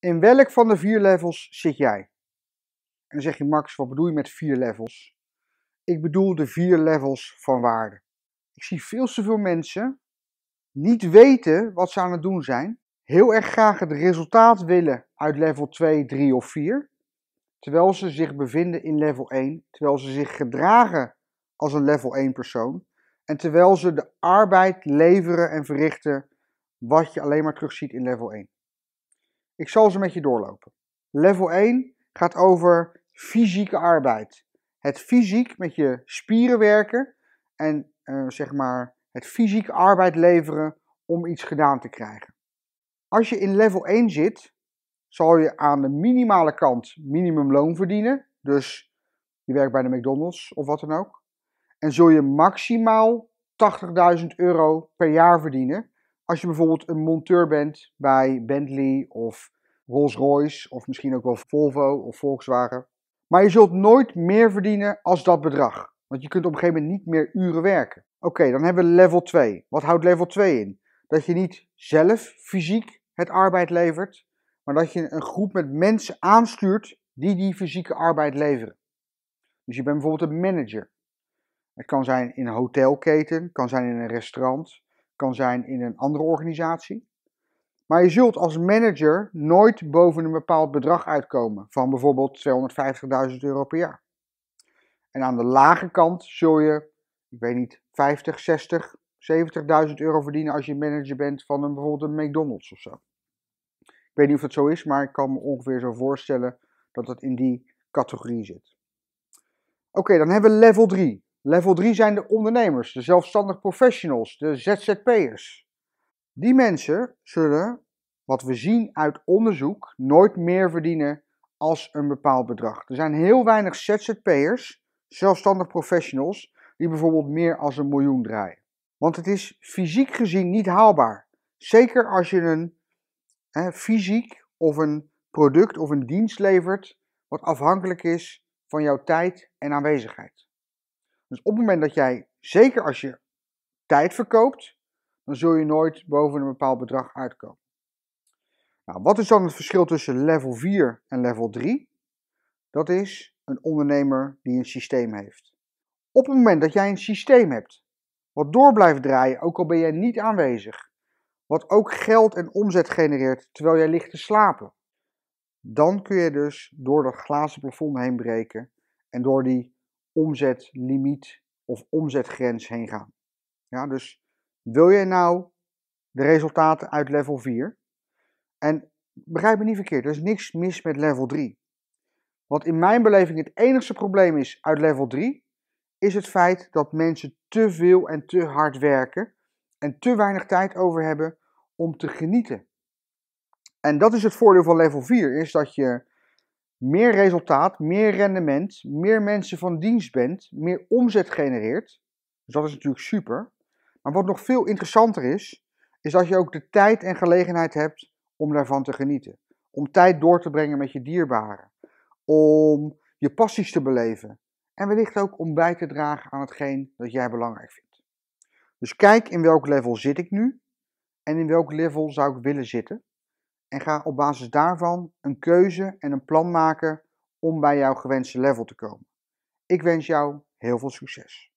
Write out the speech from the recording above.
In welk van de vier levels zit jij? En dan zeg je, Max, wat bedoel je met vier levels? Ik bedoel de vier levels van waarde. Ik zie veel te veel mensen niet weten wat ze aan het doen zijn, heel erg graag het resultaat willen uit level 2, 3 of 4, terwijl ze zich bevinden in level 1, terwijl ze zich gedragen als een level 1 persoon en terwijl ze de arbeid leveren en verrichten wat je alleen maar terugziet in level 1. Ik zal ze met je doorlopen. Level 1 gaat over fysieke arbeid. Het fysiek met je spieren werken en eh, zeg maar het fysiek arbeid leveren om iets gedaan te krijgen. Als je in level 1 zit, zal je aan de minimale kant minimumloon verdienen. Dus je werkt bij de McDonald's of wat dan ook. En zul je maximaal 80.000 euro per jaar verdienen. Als je bijvoorbeeld een monteur bent bij Bentley of Rolls-Royce of misschien ook wel Volvo of Volkswagen. Maar je zult nooit meer verdienen als dat bedrag. Want je kunt op een gegeven moment niet meer uren werken. Oké, dan hebben we level 2. Wat houdt level 2 in? Dat je niet zelf fysiek het arbeid levert, maar dat je een groep met mensen aanstuurt die die fysieke arbeid leveren. Dus je bent bijvoorbeeld een manager. Het kan zijn in een hotelketen, het kan zijn in een restaurant, kan zijn in een andere organisatie. Maar je zult als manager nooit boven een bepaald bedrag uitkomen, van bijvoorbeeld 250.000 euro per jaar. En aan de lage kant zul je, ik weet niet, 50, 60, 70.000 euro verdienen als je manager bent van een, bijvoorbeeld een McDonald's of zo. Ik weet niet of dat zo is, maar ik kan me ongeveer zo voorstellen dat dat in die categorie zit. Oké, dan hebben we level 3. Level 3 zijn de ondernemers, de zelfstandig professionals, de ZZP'ers. Die mensen zullen, wat we zien uit onderzoek, nooit meer verdienen als een bepaald bedrag. Er zijn heel weinig ZZP'ers, zelfstandig professionals, die bijvoorbeeld meer als een miljoen draaien. Want het is fysiek gezien niet haalbaar. Zeker als je een hè, fysiek of een product of een dienst levert wat afhankelijk is van jouw tijd en aanwezigheid. Dus op het moment dat jij, zeker als je tijd verkoopt, dan zul je nooit boven een bepaald bedrag uitkomen. Nou, wat is dan het verschil tussen level 4 en level 3? Dat is een ondernemer die een systeem heeft. Op het moment dat jij een systeem hebt, wat door blijft draaien, ook al ben jij niet aanwezig, wat ook geld en omzet genereert terwijl jij ligt te slapen, dan kun je dus door dat glazen plafond heen breken en door die omzetlimiet of omzetgrens heen gaan. Ja, dus wil jij nou de resultaten uit level 4? En begrijp me niet verkeerd, er is niks mis met level 3. Wat in mijn beleving het enigste probleem is uit level 3, is het feit dat mensen te veel en te hard werken en te weinig tijd over hebben om te genieten. En dat is het voordeel van level 4, is dat je meer resultaat, meer rendement, meer mensen van dienst bent, meer omzet genereert. Dus dat is natuurlijk super. Maar wat nog veel interessanter is, is dat je ook de tijd en gelegenheid hebt om daarvan te genieten. Om tijd door te brengen met je dierbaren. Om je passies te beleven. En wellicht ook om bij te dragen aan hetgeen dat jij belangrijk vindt. Dus kijk in welk level zit ik nu en in welk level zou ik willen zitten en ga op basis daarvan een keuze en een plan maken om bij jouw gewenste level te komen. Ik wens jou heel veel succes.